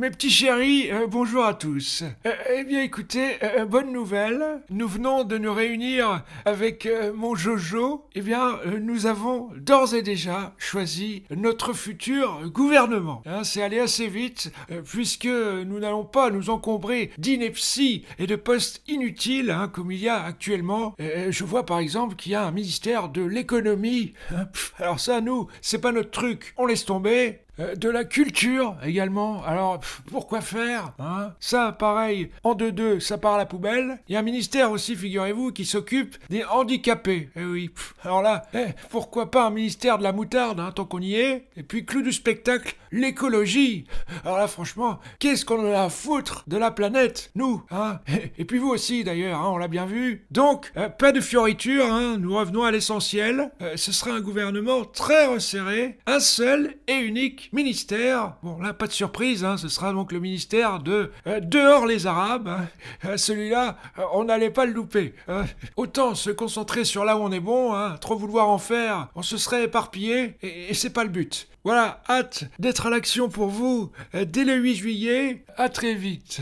Mes petits chéris, euh, bonjour à tous. Euh, eh bien écoutez, euh, bonne nouvelle, nous venons de nous réunir avec mon Jojo. Eh bien, nous avons d'ores et déjà choisi notre futur gouvernement. Hein, c'est allé assez vite, puisque nous n'allons pas nous encombrer d'inepties et de postes inutiles, hein, comme il y a actuellement. je vois par exemple qu'il y a un ministère de l'économie. Alors ça, nous, c'est pas notre truc. On laisse tomber. Euh, de la culture également. Alors, pourquoi faire hein Ça, pareil, en deux-deux, ça part à la poubelle. Il y a un ministère aussi, figurez-vous, qui s'occupe des handicapés. Eh oui, alors là, eh, pourquoi pas un ministère de la moutarde, hein, tant qu'on y est Et puis, clou du spectacle, l'écologie. Alors là, franchement, qu'est-ce qu'on a à foutre de la planète, nous hein Et puis vous aussi, d'ailleurs, hein, on l'a bien vu. Donc, euh, pas de fioritures, hein, nous revenons à l'essentiel. Euh, ce serait un gouvernement très resserré, un seul et unique ministère, bon là pas de surprise, hein, ce sera donc le ministère de euh, dehors les Arabes. Hein. Euh, celui-là, euh, on n'allait pas le louper. Hein. Autant se concentrer sur là où on est bon, trop vouloir en faire, on se serait éparpillé et c'est pas le but. Voilà, hâte d'être à l'action pour vous dès le 8 juillet. À très vite.